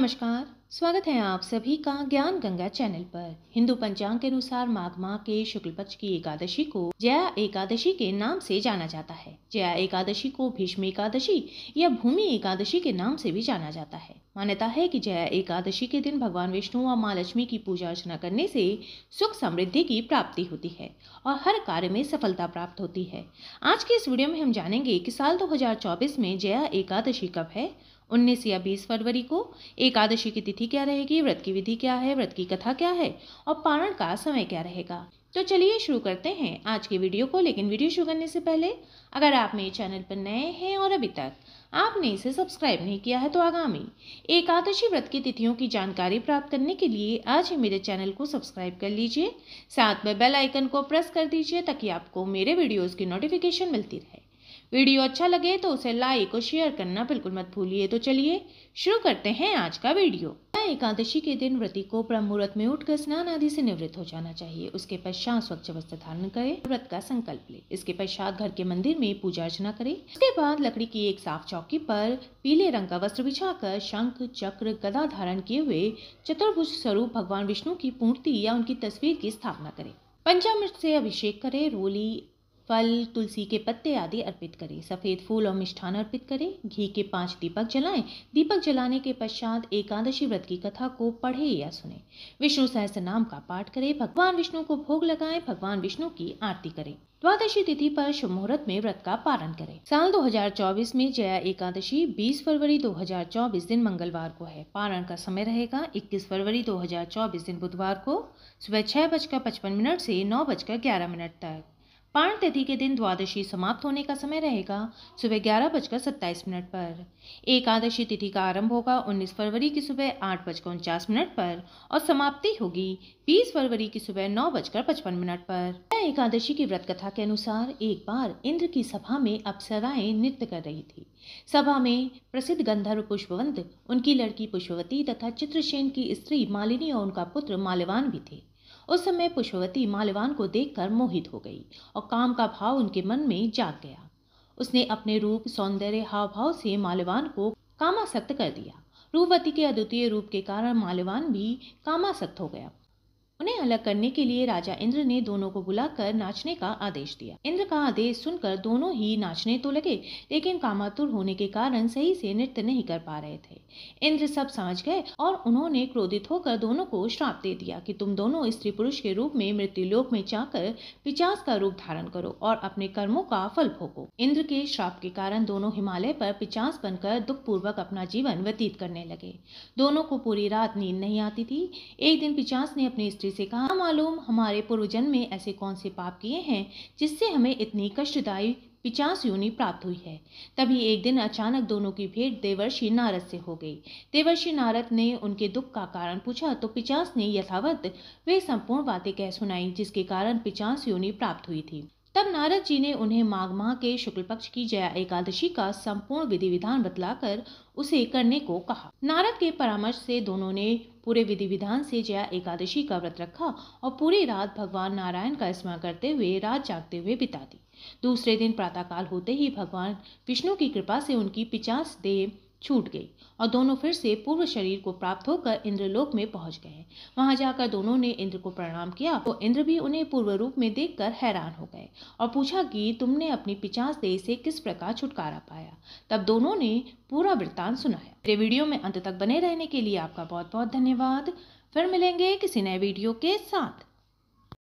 नमस्कार स्वागत है आप सभी का ज्ञान गंगा चैनल पर हिंदू पंचांग के अनुसार माघ माह के शुक्ल पक्ष की एकादशी को जया एकादशी के नाम से जाना जाता है जया एकादशी को भीष्म एकादशी या भूमि एकादशी के नाम से भी जाना जाता है मान्यता है कि जया एकादशी के दिन भगवान विष्णु और माँ लक्ष्मी की पूजा अर्चना करने से सुख समृद्धि की प्राप्ति होती है और हर कार्य में सफलता प्राप्त होती है आज के इस वीडियो में हम जानेंगे कि साल 2024 में जया एकादशी कब है उन्नीस या बीस फरवरी को एकादशी की तिथि क्या रहेगी व्रत की विधि क्या है व्रत की कथा क्या है और पारण का समय क्या रहेगा तो चलिए शुरू करते हैं आज के वीडियो को लेकिन वीडियो शुरू करने से पहले अगर आप मेरे चैनल पर नए हैं और अभी तक आपने इसे सब्सक्राइब नहीं किया है तो आगामी एकादशी व्रत की तिथियों की जानकारी प्राप्त करने के लिए आज ही मेरे चैनल को सब्सक्राइब कर लीजिए साथ में बेल आइकन को प्रेस कर दीजिए ताकि आपको मेरे वीडियोज़ की नोटिफिकेशन मिलती रहे वीडियो अच्छा लगे तो उसे लाइक और शेयर करना बिल्कुल मत भूलिए तो चलिए शुरू करते हैं आज का वीडियो एकादशी के दिन व्रती को मुहूर्त में उठकर स्नान आदि से निवृत्त हो जाना चाहिए उसके पश्चात स्वच्छ वस्त्र धारण करें व्रत का संकल्प ले इसके पश्चात घर के मंदिर में पूजा अर्चना करें उसके बाद लकड़ी की एक साफ चौकी पर पीले रंग का वस्त्र बिछाकर शंख चक्र गदा धारण किए हुए चतुर्भुज स्वरूप भगवान विष्णु की मूर्ति या उनकी तस्वीर की स्थापना करें पंचामृत से अभिषेक करें रोली फल तुलसी के पत्ते आदि अर्पित करें सफ़ेद फूल और मिष्ठान अर्पित करें घी के पांच दीपक जलाएं दीपक जलाने के पश्चात एकादशी व्रत की कथा को पढ़े या सुने विष्णु सहस्त्र नाम का पाठ करें भगवान विष्णु को भोग लगाएं भगवान विष्णु की आरती करें द्वादशी तिथि पर शुभ मुहूर्त में व्रत का पालन करें साल 2024 में जया एकादशी 20 फरवरी 2024 दिन मंगलवार को है पारण का समय रहेगा 21 फरवरी 2024 दिन बुधवार को सुबह छह बजकर पचपन मिनट से नौ बजकर ग्यारह मिनट तक पाण तिथि के दिन द्वादशी समाप्त होने का समय रहेगा सुबह ग्यारह बजकर सत्ताईस मिनट पर एकादशी तिथि का आरंभ होगा 19 फरवरी की सुबह आठ बजकर उनचास मिनट पर और समाप्ति होगी 20 फरवरी की सुबह नौ बजकर पचपन मिनट पर एकादशी की व्रत कथा के अनुसार एक बार इंद्र की सभा में अप्सराएं नृत्य कर रही थी सभा में प्रसिद्ध गंधर्व पुष्पवंत उनकी लड़की पुष्पवती तथा चित्रसेन की स्त्री मालिनी और उनका पुत्र माल्यवान भी थे उस समय पुष्पवती मालवान को देखकर मोहित हो गई और काम का भाव उनके मन में जाग गया उसने अपने रूप सौंदर्य हाव भाव से मालवान को कामासक्त कर दिया रूपवती के अद्वितीय रूप के कारण मालवान भी कामासक्त हो गया उन्हें अलग करने के लिए राजा इंद्र ने दोनों को बुलाकर नाचने का आदेश दिया इंद्र का आदेश सुनकर दोनों ही नाचने तो लगे लेकिन कामातुर होने के कारण सही से नृत्य नहीं कर पा रहे थे इंद्र सब समझ गए और उन्होंने क्रोधित होकर दोनों को श्राप दे दिया कि तुम दोनों स्त्री पुरुष के रूप में मृत्यु लोक में जाकर पिचास का रूप धारण करो और अपने कर्मों का फल भोगो इंद्र के श्राप के कारण दोनों हिमालय पर पिचास बनकर दुख पूर्वक अपना जीवन व्यतीत करने लगे दोनों को पूरी रात नींद नहीं आती थी एक दिन पिचास ने अपनी स्त्री जी से कहा मालूम हमारे पूर्वजन में ऐसे कौन से पाप किए हैं जिससे हमें इतनी कष्टदायी पिचास योनि प्राप्त हुई है तभी एक दिन अचानक दोनों की भेंट देवर्षि नारद से हो गई देवर्षि नारद ने उनके दुख का कारण पूछा तो पिचास ने यथावत वे संपूर्ण बातें कह सुनाई जिसके कारण पिचास योनि प्राप्त हुई थी तब नारद जी ने उन्हें माघ माह के शुक्ल पक्ष की जया एकादशी का संपूर्ण विधि विधान बतलाकर उसे करने को कहा नारद के परामर्श से दोनों ने पूरे विधि विधान से जया एकादशी का व्रत रखा और पूरी रात भगवान नारायण का स्मरण करते हुए रात जागते हुए बिता दी दूसरे दिन प्रातःकाल होते ही भगवान विष्णु की कृपा से उनकी पिचास देव छूट गई और दोनों फिर से पूर्व शरीर को प्राप्त होकर इंद्रलोक में पहुंच गए वहां जाकर दोनों ने इंद्र को प्रणाम किया तो इंद्र भी उन्हें पूर्व रूप में देखकर हैरान हो गए और पूछा कि तुमने अपनी पिचास देह से किस प्रकार छुटकारा पाया तब दोनों ने पूरा वृत्तांत सुनाया मेरे वीडियो में अंत तक बने रहने के लिए आपका बहुत बहुत धन्यवाद फिर मिलेंगे किसी नए वीडियो के साथ